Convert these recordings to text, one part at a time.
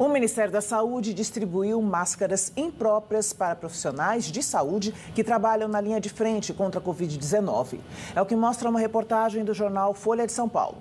O Ministério da Saúde distribuiu máscaras impróprias para profissionais de saúde que trabalham na linha de frente contra a Covid-19. É o que mostra uma reportagem do jornal Folha de São Paulo.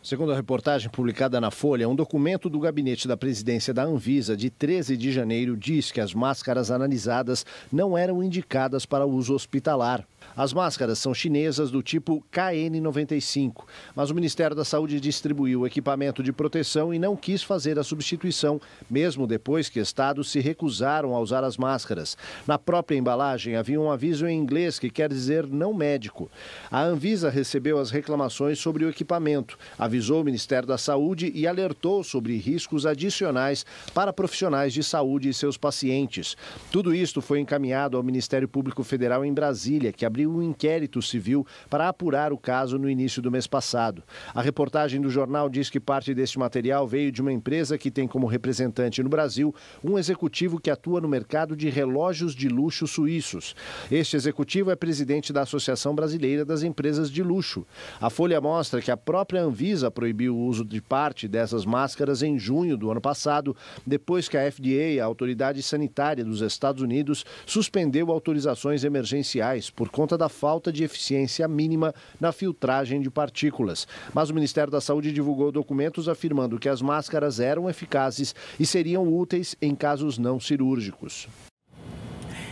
Segundo a reportagem publicada na Folha, um documento do gabinete da presidência da Anvisa de 13 de janeiro diz que as máscaras analisadas não eram indicadas para uso hospitalar. As máscaras são chinesas do tipo KN95, mas o Ministério da Saúde distribuiu o equipamento de proteção e não quis fazer a substituição, mesmo depois que estados se recusaram a usar as máscaras. Na própria embalagem havia um aviso em inglês que quer dizer não médico. A Anvisa recebeu as reclamações sobre o equipamento. A avisou o Ministério da Saúde e alertou sobre riscos adicionais para profissionais de saúde e seus pacientes. Tudo isto foi encaminhado ao Ministério Público Federal em Brasília, que abriu um inquérito civil para apurar o caso no início do mês passado. A reportagem do jornal diz que parte deste material veio de uma empresa que tem como representante no Brasil um executivo que atua no mercado de relógios de luxo suíços. Este executivo é presidente da Associação Brasileira das Empresas de Luxo. A Folha mostra que a própria Anvisa Anvisa proibiu o uso de parte dessas máscaras em junho do ano passado, depois que a FDA, a Autoridade Sanitária dos Estados Unidos, suspendeu autorizações emergenciais por conta da falta de eficiência mínima na filtragem de partículas. Mas o Ministério da Saúde divulgou documentos afirmando que as máscaras eram eficazes e seriam úteis em casos não cirúrgicos.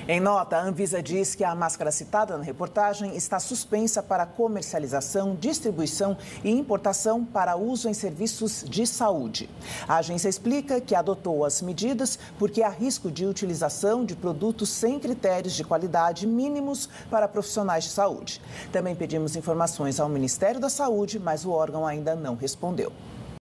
Em nota, a Anvisa diz que a máscara citada na reportagem está suspensa para comercialização, distribuição e importação para uso em serviços de saúde. A agência explica que adotou as medidas porque há risco de utilização de produtos sem critérios de qualidade mínimos para profissionais de saúde. Também pedimos informações ao Ministério da Saúde, mas o órgão ainda não respondeu.